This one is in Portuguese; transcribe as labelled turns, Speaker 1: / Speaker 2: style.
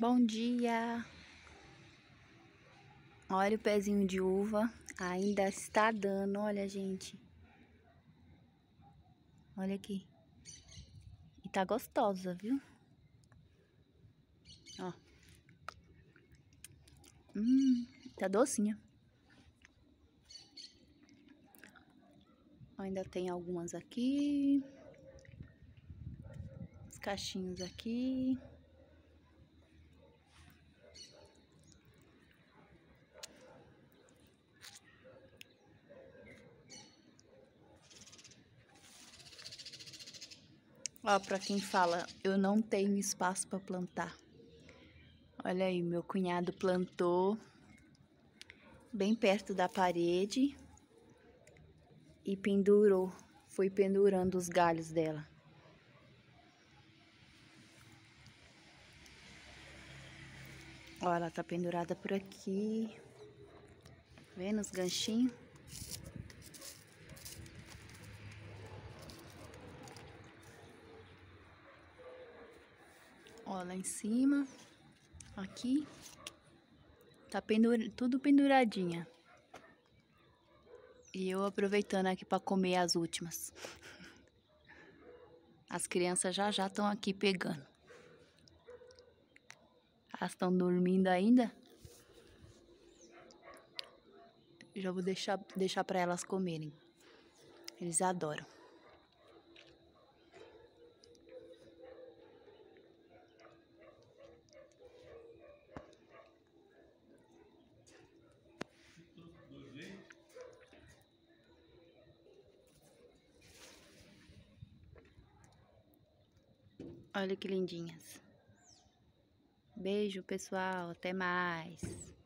Speaker 1: Bom dia! Olha o pezinho de uva, ainda está dando, olha gente. Olha aqui. E tá gostosa, viu? Ó. Hum, tá docinha. Ainda tem algumas aqui. Os cachinhos aqui. Ó, para quem fala, eu não tenho espaço para plantar. Olha aí, meu cunhado plantou bem perto da parede e pendurou, foi pendurando os galhos dela. Ó, ela tá pendurada por aqui. Tá vendo os ganchinhos? Ó, lá em cima. Aqui. Tá pendur tudo penduradinha. E eu aproveitando aqui para comer as últimas. As crianças já já estão aqui pegando. Elas estão dormindo ainda? Já vou deixar, deixar para elas comerem. Eles adoram. Olha que lindinhas. Beijo, pessoal. Até mais.